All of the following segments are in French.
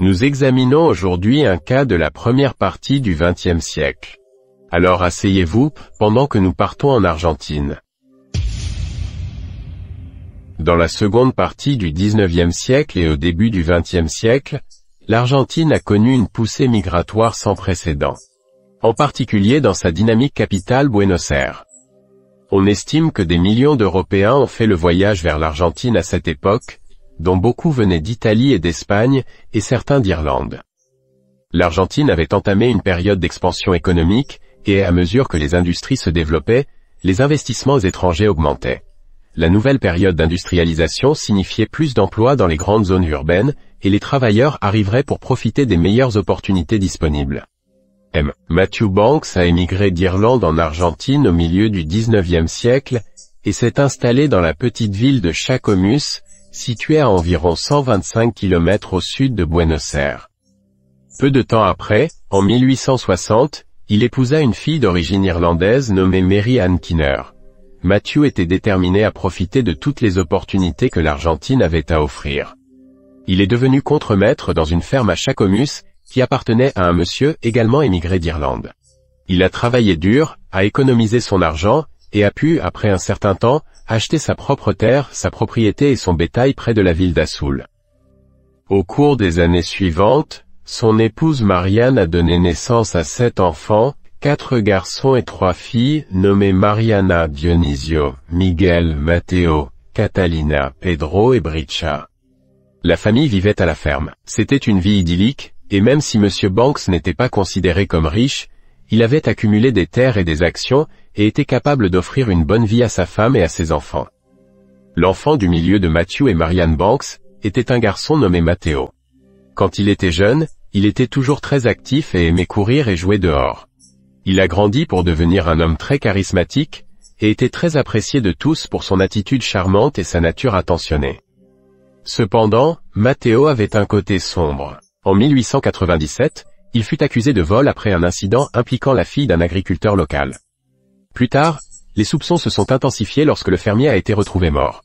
Nous examinons aujourd'hui un cas de la première partie du XXe siècle. Alors asseyez-vous, pendant que nous partons en Argentine. Dans la seconde partie du XIXe siècle et au début du XXe siècle, l'Argentine a connu une poussée migratoire sans précédent. En particulier dans sa dynamique capitale Buenos Aires. On estime que des millions d'Européens ont fait le voyage vers l'Argentine à cette époque, dont beaucoup venaient d'Italie et d'Espagne, et certains d'Irlande. L'Argentine avait entamé une période d'expansion économique, et à mesure que les industries se développaient, les investissements étrangers augmentaient. La nouvelle période d'industrialisation signifiait plus d'emplois dans les grandes zones urbaines, et les travailleurs arriveraient pour profiter des meilleures opportunités disponibles. M. Matthew Banks a émigré d'Irlande en Argentine au milieu du 19e siècle, et s'est installé dans la petite ville de Chacomus, situé à environ 125 km au sud de Buenos Aires. Peu de temps après, en 1860, il épousa une fille d'origine irlandaise nommée Mary Ann Kinner. Matthew était déterminé à profiter de toutes les opportunités que l'Argentine avait à offrir. Il est devenu contremaître dans une ferme à Chacomus, qui appartenait à un monsieur également émigré d'Irlande. Il a travaillé dur, a économisé son argent, et a pu, après un certain temps, acheter sa propre terre, sa propriété et son bétail près de la ville d'Assoul. Au cours des années suivantes, son épouse Marianne a donné naissance à sept enfants, quatre garçons et trois filles, nommés Mariana, Dionisio, Miguel, Matteo, Catalina, Pedro et Bricha. La famille vivait à la ferme. C'était une vie idyllique, et même si M. Banks n'était pas considéré comme riche, il avait accumulé des terres et des actions, et était capable d'offrir une bonne vie à sa femme et à ses enfants. L'enfant du milieu de Matthew et Marianne Banks était un garçon nommé Matteo. Quand il était jeune, il était toujours très actif et aimait courir et jouer dehors. Il a grandi pour devenir un homme très charismatique, et était très apprécié de tous pour son attitude charmante et sa nature attentionnée. Cependant, Matteo avait un côté sombre. En 1897, il fut accusé de vol après un incident impliquant la fille d'un agriculteur local. Plus tard, les soupçons se sont intensifiés lorsque le fermier a été retrouvé mort.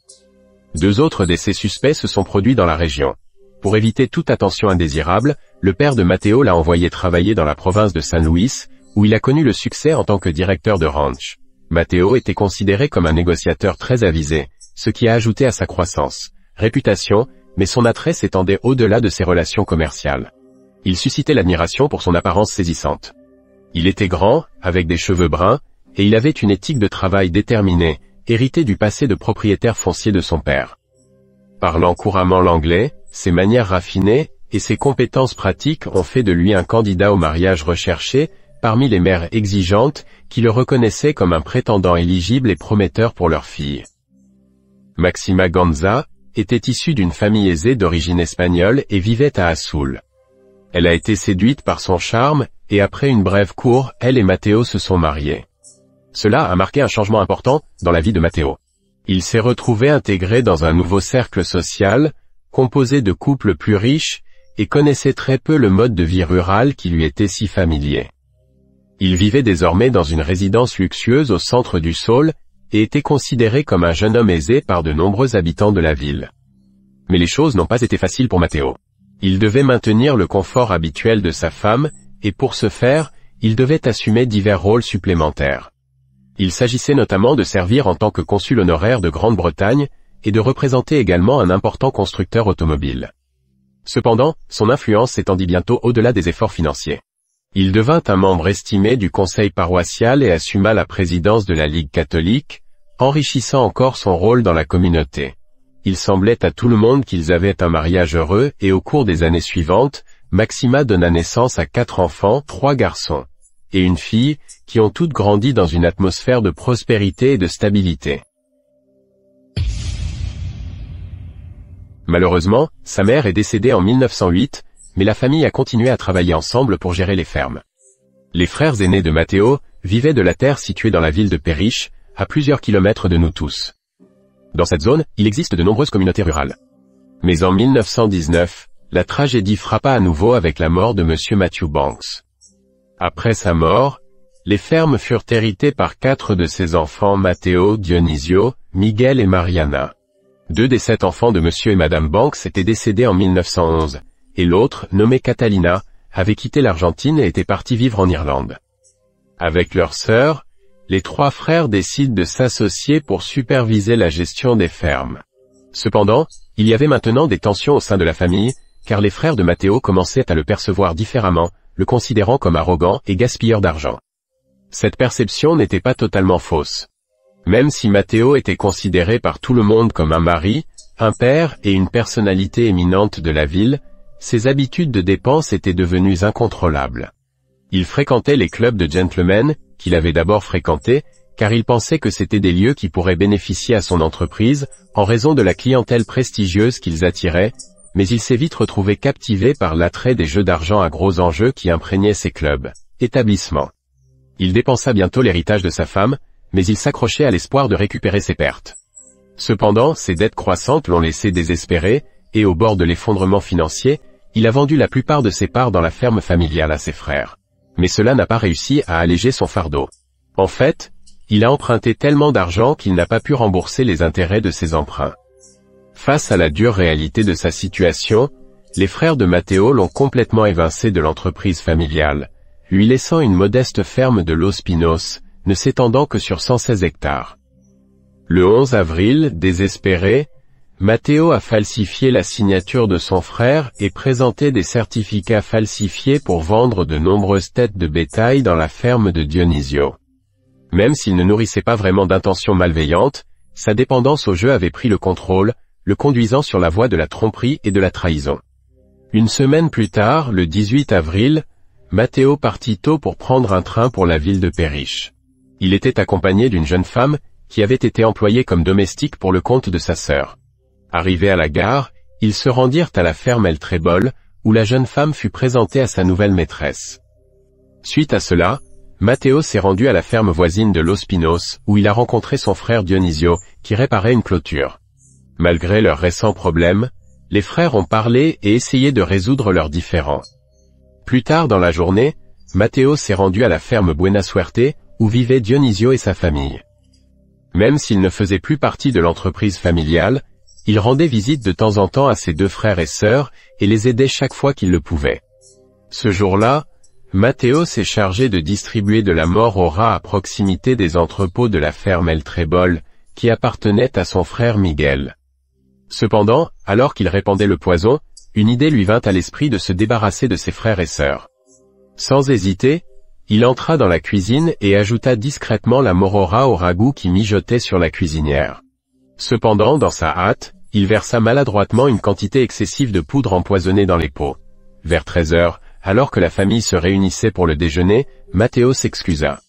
Deux autres décès suspects se sont produits dans la région. Pour éviter toute attention indésirable, le père de Matteo l'a envoyé travailler dans la province de San Luis, où il a connu le succès en tant que directeur de ranch. Matteo était considéré comme un négociateur très avisé, ce qui a ajouté à sa croissance, réputation, mais son attrait s'étendait au-delà de ses relations commerciales il suscitait l'admiration pour son apparence saisissante. Il était grand, avec des cheveux bruns, et il avait une éthique de travail déterminée, héritée du passé de propriétaire foncier de son père. Parlant couramment l'anglais, ses manières raffinées et ses compétences pratiques ont fait de lui un candidat au mariage recherché, parmi les mères exigeantes, qui le reconnaissaient comme un prétendant éligible et prometteur pour leur fille. Maxima Ganza était issue d'une famille aisée d'origine espagnole et vivait à Assoul elle a été séduite par son charme, et après une brève cour, elle et Matteo se sont mariés. Cela a marqué un changement important, dans la vie de Matteo. Il s'est retrouvé intégré dans un nouveau cercle social, composé de couples plus riches, et connaissait très peu le mode de vie rural qui lui était si familier. Il vivait désormais dans une résidence luxueuse au centre du Saul, et était considéré comme un jeune homme aisé par de nombreux habitants de la ville. Mais les choses n'ont pas été faciles pour Matteo. Il devait maintenir le confort habituel de sa femme, et pour ce faire, il devait assumer divers rôles supplémentaires. Il s'agissait notamment de servir en tant que consul honoraire de Grande-Bretagne, et de représenter également un important constructeur automobile. Cependant, son influence s'étendit bientôt au-delà des efforts financiers. Il devint un membre estimé du conseil paroissial et assuma la présidence de la Ligue catholique, enrichissant encore son rôle dans la communauté il semblait à tout le monde qu'ils avaient un mariage heureux et au cours des années suivantes, Maxima donna naissance à quatre enfants, trois garçons et une fille, qui ont toutes grandi dans une atmosphère de prospérité et de stabilité. Malheureusement, sa mère est décédée en 1908, mais la famille a continué à travailler ensemble pour gérer les fermes. Les frères aînés de Matteo vivaient de la terre située dans la ville de Periche, à plusieurs kilomètres de nous tous. Dans cette zone, il existe de nombreuses communautés rurales. Mais en 1919, la tragédie frappa à nouveau avec la mort de M. Matthew Banks. Après sa mort, les fermes furent héritées par quatre de ses enfants Matteo, Dionisio, Miguel et Mariana. Deux des sept enfants de M. et Mme Banks étaient décédés en 1911, et l'autre, nommée Catalina, avait quitté l'Argentine et était partie vivre en Irlande. Avec leur sœur, les trois frères décident de s'associer pour superviser la gestion des fermes. Cependant, il y avait maintenant des tensions au sein de la famille, car les frères de Matteo commençaient à le percevoir différemment, le considérant comme arrogant et gaspilleur d'argent. Cette perception n'était pas totalement fausse. Même si Matteo était considéré par tout le monde comme un mari, un père et une personnalité éminente de la ville, ses habitudes de dépenses étaient devenues incontrôlables. Il fréquentait les clubs de gentlemen, qu'il avait d'abord fréquentés, car il pensait que c'était des lieux qui pourraient bénéficier à son entreprise, en raison de la clientèle prestigieuse qu'ils attiraient, mais il s'est vite retrouvé captivé par l'attrait des jeux d'argent à gros enjeux qui imprégnaient ces clubs, établissements. Il dépensa bientôt l'héritage de sa femme, mais il s'accrochait à l'espoir de récupérer ses pertes. Cependant, ses dettes croissantes l'ont laissé désespéré, et au bord de l'effondrement financier, il a vendu la plupart de ses parts dans la ferme familiale à ses frères mais cela n'a pas réussi à alléger son fardeau. En fait, il a emprunté tellement d'argent qu'il n'a pas pu rembourser les intérêts de ses emprunts. Face à la dure réalité de sa situation, les frères de Matteo l'ont complètement évincé de l'entreprise familiale, lui laissant une modeste ferme de Los Pinos, ne s'étendant que sur 116 hectares. Le 11 avril, désespéré, Matteo a falsifié la signature de son frère et présenté des certificats falsifiés pour vendre de nombreuses têtes de bétail dans la ferme de Dionisio. Même s'il ne nourrissait pas vraiment d'intentions malveillantes, sa dépendance au jeu avait pris le contrôle, le conduisant sur la voie de la tromperie et de la trahison. Une semaine plus tard, le 18 avril, Matteo partit tôt pour prendre un train pour la ville de Periche. Il était accompagné d'une jeune femme, qui avait été employée comme domestique pour le compte de sa sœur. Arrivés à la gare, ils se rendirent à la ferme El Trébol, où la jeune femme fut présentée à sa nouvelle maîtresse. Suite à cela, Matteo s'est rendu à la ferme voisine de Los Pinos, où il a rencontré son frère Dionisio, qui réparait une clôture. Malgré leurs récents problèmes, les frères ont parlé et essayé de résoudre leurs différends. Plus tard dans la journée, Matteo s'est rendu à la ferme Buena Suerte, où vivaient Dionisio et sa famille. Même s'il ne faisait plus partie de l'entreprise familiale, il rendait visite de temps en temps à ses deux frères et sœurs, et les aidait chaque fois qu'il le pouvait. Ce jour-là, Matteo s'est chargé de distribuer de la mort aux rats à proximité des entrepôts de la ferme El Trébol, qui appartenait à son frère Miguel. Cependant, alors qu'il répandait le poison, une idée lui vint à l'esprit de se débarrasser de ses frères et sœurs. Sans hésiter, il entra dans la cuisine et ajouta discrètement la morora au ragoût qui mijotait sur la cuisinière. Cependant dans sa hâte, il versa maladroitement une quantité excessive de poudre empoisonnée dans les pots. Vers 13 heures, alors que la famille se réunissait pour le déjeuner, Matteo s'excusa.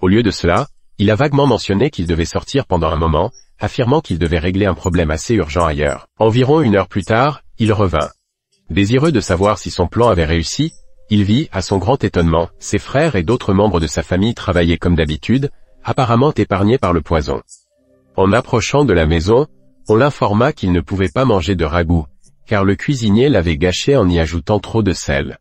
Au lieu de cela, il a vaguement mentionné qu'il devait sortir pendant un moment, affirmant qu'il devait régler un problème assez urgent ailleurs. Environ une heure plus tard, il revint. Désireux de savoir si son plan avait réussi, il vit, à son grand étonnement, ses frères et d'autres membres de sa famille travaillaient comme d'habitude, apparemment épargnés par le poison. En approchant de la maison, on l'informa qu'il ne pouvait pas manger de ragoût, car le cuisinier l'avait gâché en y ajoutant trop de sel.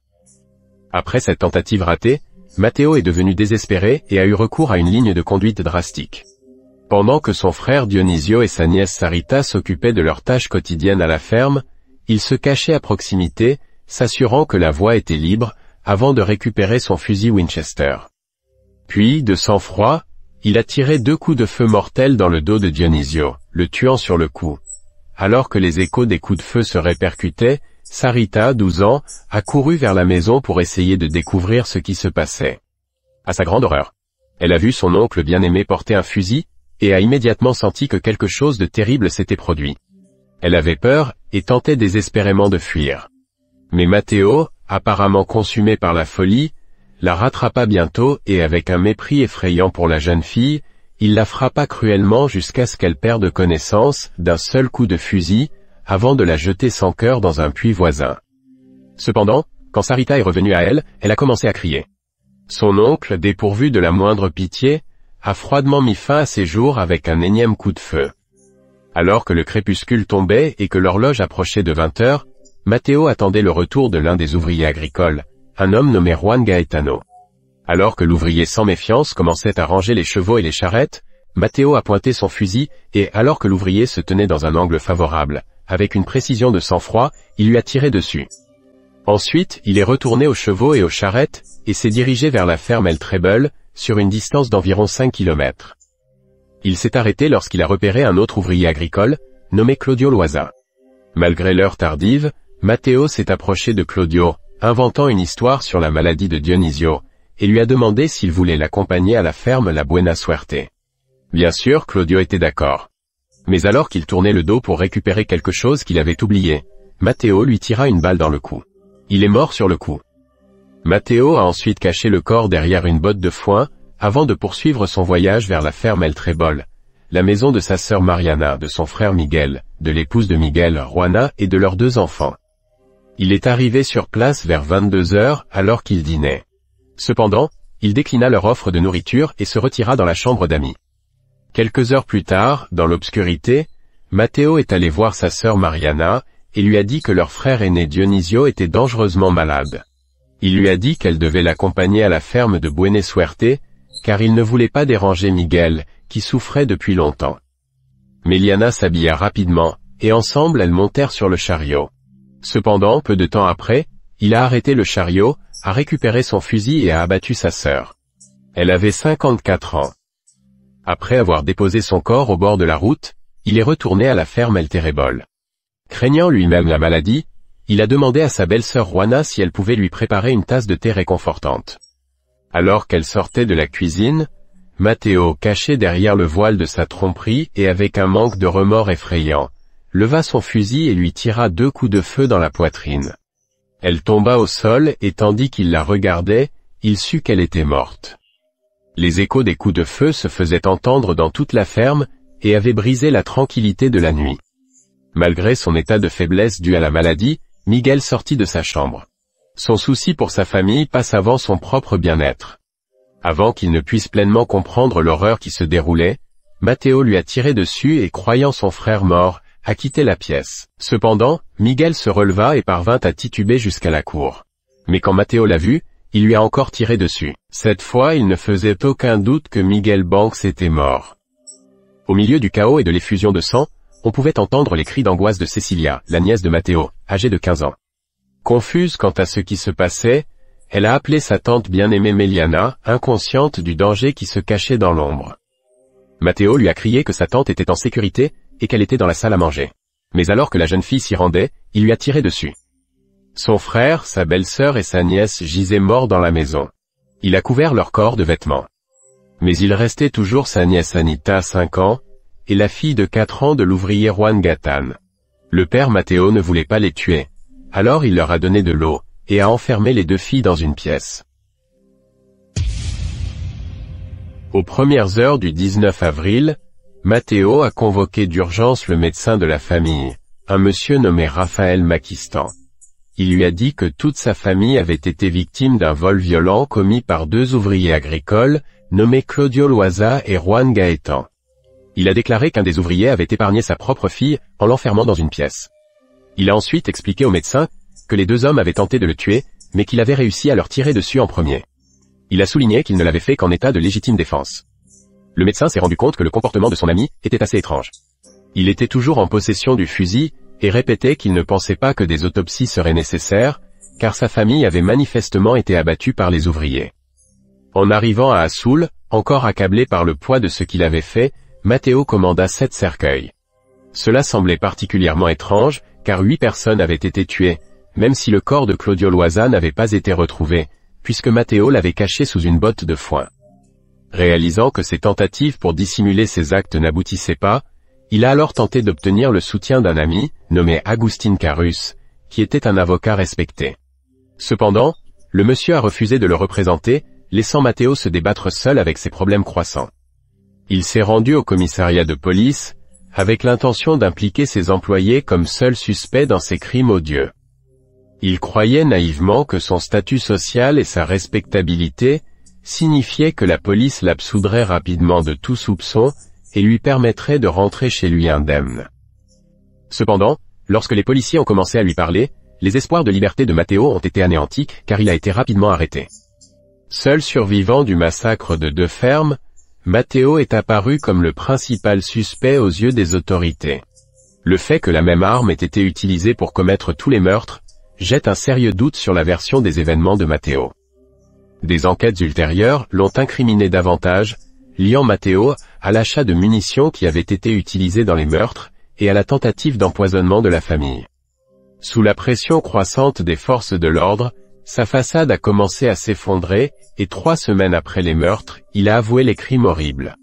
Après cette tentative ratée, Matteo est devenu désespéré et a eu recours à une ligne de conduite drastique. Pendant que son frère Dionisio et sa nièce Sarita s'occupaient de leurs tâches quotidiennes à la ferme, il se cachait à proximité, s'assurant que la voie était libre, avant de récupérer son fusil Winchester. Puis, de sang-froid, il a tiré deux coups de feu mortels dans le dos de Dionisio le tuant sur le coup. Alors que les échos des coups de feu se répercutaient, Sarita, 12 ans, a couru vers la maison pour essayer de découvrir ce qui se passait. À sa grande horreur, elle a vu son oncle bien-aimé porter un fusil, et a immédiatement senti que quelque chose de terrible s'était produit. Elle avait peur, et tentait désespérément de fuir. Mais Matteo, apparemment consumé par la folie, la rattrapa bientôt et avec un mépris effrayant pour la jeune fille, il la frappa cruellement jusqu'à ce qu'elle perde connaissance, d'un seul coup de fusil, avant de la jeter sans cœur dans un puits voisin. Cependant, quand Sarita est revenue à elle, elle a commencé à crier. Son oncle, dépourvu de la moindre pitié, a froidement mis fin à ses jours avec un énième coup de feu. Alors que le crépuscule tombait et que l'horloge approchait de 20 heures, Matteo attendait le retour de l'un des ouvriers agricoles, un homme nommé Juan Gaetano. Alors que l'ouvrier sans méfiance commençait à ranger les chevaux et les charrettes, Matteo a pointé son fusil, et alors que l'ouvrier se tenait dans un angle favorable, avec une précision de sang-froid, il lui a tiré dessus. Ensuite, il est retourné aux chevaux et aux charrettes, et s'est dirigé vers la ferme El Treble, sur une distance d'environ 5 km. Il s'est arrêté lorsqu'il a repéré un autre ouvrier agricole, nommé Claudio Loisa. Malgré l'heure tardive, Matteo s'est approché de Claudio, inventant une histoire sur la maladie de Dionisio, et lui a demandé s'il voulait l'accompagner à la ferme La Buena Suerte. Bien sûr Claudio était d'accord. Mais alors qu'il tournait le dos pour récupérer quelque chose qu'il avait oublié, Matteo lui tira une balle dans le cou. Il est mort sur le coup. Matteo a ensuite caché le corps derrière une botte de foin, avant de poursuivre son voyage vers la ferme El Trébol, la maison de sa sœur Mariana, de son frère Miguel, de l'épouse de Miguel, Juana, et de leurs deux enfants. Il est arrivé sur place vers 22 heures alors qu'il dînait. Cependant, il déclina leur offre de nourriture et se retira dans la chambre d'amis. Quelques heures plus tard, dans l'obscurité, Matteo est allé voir sa sœur Mariana, et lui a dit que leur frère aîné Dionisio était dangereusement malade. Il lui a dit qu'elle devait l'accompagner à la ferme de Buenesuerte, car il ne voulait pas déranger Miguel, qui souffrait depuis longtemps. Meliana s'habilla rapidement, et ensemble elles montèrent sur le chariot. Cependant, peu de temps après, il a arrêté le chariot, a récupéré son fusil et a abattu sa sœur. Elle avait 54 ans. Après avoir déposé son corps au bord de la route, il est retourné à la ferme El Craignant lui-même la maladie, il a demandé à sa belle-sœur Juana si elle pouvait lui préparer une tasse de thé réconfortante. Alors qu'elle sortait de la cuisine, Matteo, caché derrière le voile de sa tromperie et avec un manque de remords effrayant, leva son fusil et lui tira deux coups de feu dans la poitrine. Elle tomba au sol et tandis qu'il la regardait, il sut qu'elle était morte. Les échos des coups de feu se faisaient entendre dans toute la ferme, et avaient brisé la tranquillité de la nuit. Malgré son état de faiblesse dû à la maladie, Miguel sortit de sa chambre. Son souci pour sa famille passe avant son propre bien-être. Avant qu'il ne puisse pleinement comprendre l'horreur qui se déroulait, Matteo lui a tiré dessus et croyant son frère mort, à quitter la pièce. Cependant, Miguel se releva et parvint à tituber jusqu'à la cour. Mais quand Matteo l'a vu, il lui a encore tiré dessus. Cette fois il ne faisait aucun doute que Miguel Banks était mort. Au milieu du chaos et de l'effusion de sang, on pouvait entendre les cris d'angoisse de Cecilia, la nièce de Matteo, âgée de 15 ans. Confuse quant à ce qui se passait, elle a appelé sa tante bien-aimée Meliana, inconsciente du danger qui se cachait dans l'ombre. Matteo lui a crié que sa tante était en sécurité, et qu'elle était dans la salle à manger. Mais alors que la jeune fille s'y rendait, il lui a tiré dessus. Son frère, sa belle-sœur et sa nièce gisaient morts dans la maison. Il a couvert leur corps de vêtements. Mais il restait toujours sa nièce Anita, 5 ans, et la fille de 4 ans de l'ouvrier Juan Gatan. Le père Matteo ne voulait pas les tuer. Alors il leur a donné de l'eau, et a enfermé les deux filles dans une pièce. Aux premières heures du 19 avril, Matteo a convoqué d'urgence le médecin de la famille, un monsieur nommé Raphaël Makistan. Il lui a dit que toute sa famille avait été victime d'un vol violent commis par deux ouvriers agricoles, nommés Claudio Loaza et Juan Gaétan Il a déclaré qu'un des ouvriers avait épargné sa propre fille, en l'enfermant dans une pièce. Il a ensuite expliqué au médecin, que les deux hommes avaient tenté de le tuer, mais qu'il avait réussi à leur tirer dessus en premier. Il a souligné qu'il ne l'avait fait qu'en état de légitime défense le médecin s'est rendu compte que le comportement de son ami était assez étrange. Il était toujours en possession du fusil, et répétait qu'il ne pensait pas que des autopsies seraient nécessaires, car sa famille avait manifestement été abattue par les ouvriers. En arrivant à Assoul, encore accablé par le poids de ce qu'il avait fait, Matteo commanda sept cercueils. Cela semblait particulièrement étrange, car huit personnes avaient été tuées, même si le corps de Claudio Loisa n'avait pas été retrouvé, puisque Matteo l'avait caché sous une botte de foin. Réalisant que ses tentatives pour dissimuler ses actes n'aboutissaient pas, il a alors tenté d'obtenir le soutien d'un ami, nommé Agustin Carus, qui était un avocat respecté. Cependant, le monsieur a refusé de le représenter, laissant Matteo se débattre seul avec ses problèmes croissants. Il s'est rendu au commissariat de police, avec l'intention d'impliquer ses employés comme seuls suspects dans ses crimes odieux. Il croyait naïvement que son statut social et sa respectabilité, signifiait que la police l'absoudrait rapidement de tout soupçon, et lui permettrait de rentrer chez lui indemne. Cependant, lorsque les policiers ont commencé à lui parler, les espoirs de liberté de Matteo ont été anéantis car il a été rapidement arrêté. Seul survivant du massacre de deux fermes, Matteo est apparu comme le principal suspect aux yeux des autorités. Le fait que la même arme ait été utilisée pour commettre tous les meurtres, jette un sérieux doute sur la version des événements de Matteo. Des enquêtes ultérieures l'ont incriminé davantage, liant Matteo à l'achat de munitions qui avaient été utilisées dans les meurtres, et à la tentative d'empoisonnement de la famille. Sous la pression croissante des forces de l'ordre, sa façade a commencé à s'effondrer, et trois semaines après les meurtres, il a avoué les crimes horribles.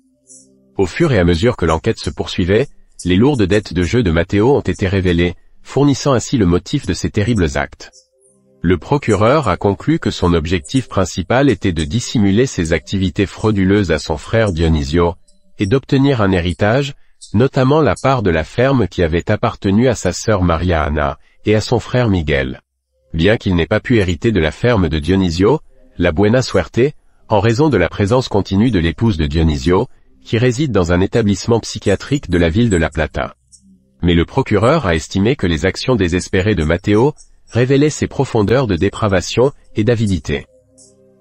Au fur et à mesure que l'enquête se poursuivait, les lourdes dettes de jeu de Matteo ont été révélées, fournissant ainsi le motif de ses terribles actes le procureur a conclu que son objectif principal était de dissimuler ses activités frauduleuses à son frère Dionisio, et d'obtenir un héritage, notamment la part de la ferme qui avait appartenu à sa sœur Maria Anna, et à son frère Miguel. Bien qu'il n'ait pas pu hériter de la ferme de Dionisio, la Buena Suerte, en raison de la présence continue de l'épouse de Dionisio, qui réside dans un établissement psychiatrique de la ville de La Plata. Mais le procureur a estimé que les actions désespérées de Matteo, révélait ses profondeurs de dépravation et d'avidité.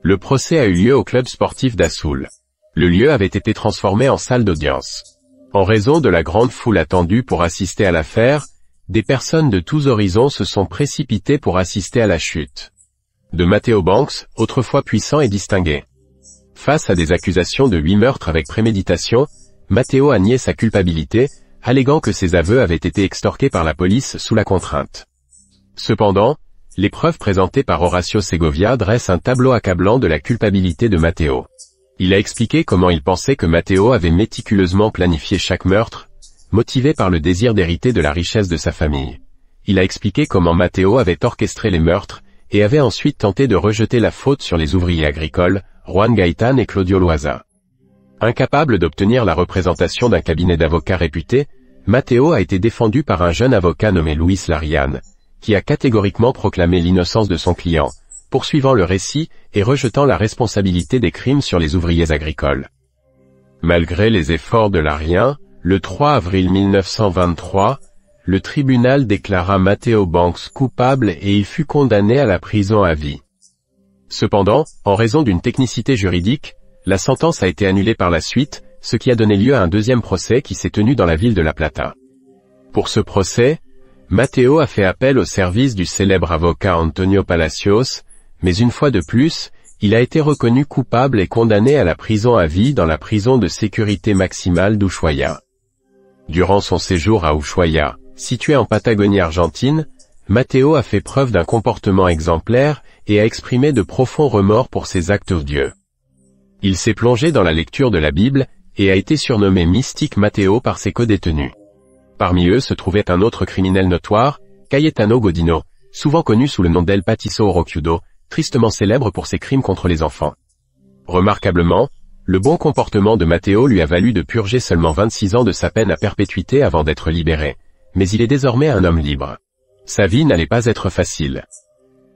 Le procès a eu lieu au club sportif d'Assoul. Le lieu avait été transformé en salle d'audience. En raison de la grande foule attendue pour assister à l'affaire, des personnes de tous horizons se sont précipitées pour assister à la chute. De Matteo Banks, autrefois puissant et distingué. Face à des accusations de huit meurtres avec préméditation, Matteo a nié sa culpabilité, alléguant que ses aveux avaient été extorqués par la police sous la contrainte. Cependant, les preuves présentées par Horacio Segovia dressent un tableau accablant de la culpabilité de Matteo. Il a expliqué comment il pensait que Matteo avait méticuleusement planifié chaque meurtre, motivé par le désir d'hériter de la richesse de sa famille. Il a expliqué comment Matteo avait orchestré les meurtres, et avait ensuite tenté de rejeter la faute sur les ouvriers agricoles, Juan Gaitan et Claudio Loaza. Incapable d'obtenir la représentation d'un cabinet d'avocats réputé, Matteo a été défendu par un jeune avocat nommé Luis Larian, qui a catégoriquement proclamé l'innocence de son client, poursuivant le récit et rejetant la responsabilité des crimes sur les ouvriers agricoles. Malgré les efforts de l'Arien, le 3 avril 1923, le tribunal déclara Matteo Banks coupable et il fut condamné à la prison à vie. Cependant, en raison d'une technicité juridique, la sentence a été annulée par la suite, ce qui a donné lieu à un deuxième procès qui s'est tenu dans la ville de La Plata. Pour ce procès, Matteo a fait appel au service du célèbre avocat Antonio Palacios, mais une fois de plus, il a été reconnu coupable et condamné à la prison à vie dans la prison de sécurité maximale d'Ushuaia. Durant son séjour à Ushuaia, situé en Patagonie argentine, Matteo a fait preuve d'un comportement exemplaire et a exprimé de profonds remords pour ses actes odieux. Il s'est plongé dans la lecture de la Bible et a été surnommé mystique Matteo par ses codétenus. Parmi eux se trouvait un autre criminel notoire, Cayetano Godino, souvent connu sous le nom d'El Patiso Orocudo, tristement célèbre pour ses crimes contre les enfants. Remarquablement, le bon comportement de Matteo lui a valu de purger seulement 26 ans de sa peine à perpétuité avant d'être libéré, mais il est désormais un homme libre. Sa vie n'allait pas être facile.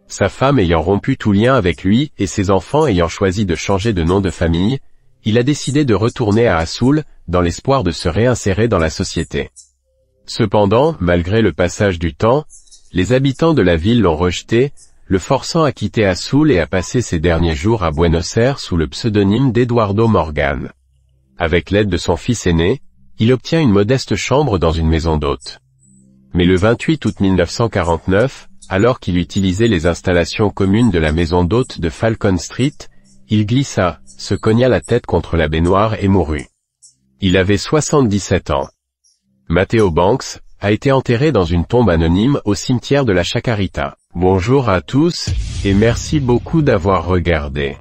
Sa femme ayant rompu tout lien avec lui et ses enfants ayant choisi de changer de nom de famille, il a décidé de retourner à Assoul, dans l'espoir de se réinsérer dans la société. Cependant, malgré le passage du temps, les habitants de la ville l'ont rejeté, le forçant à quitter Assoul et à passer ses derniers jours à Buenos Aires sous le pseudonyme d'Eduardo Morgan. Avec l'aide de son fils aîné, il obtient une modeste chambre dans une maison d'hôte. Mais le 28 août 1949, alors qu'il utilisait les installations communes de la maison d'hôte de Falcon Street, il glissa, se cogna la tête contre la baignoire et mourut. Il avait 77 ans. Matteo Banks, a été enterré dans une tombe anonyme au cimetière de la Chacarita. Bonjour à tous, et merci beaucoup d'avoir regardé.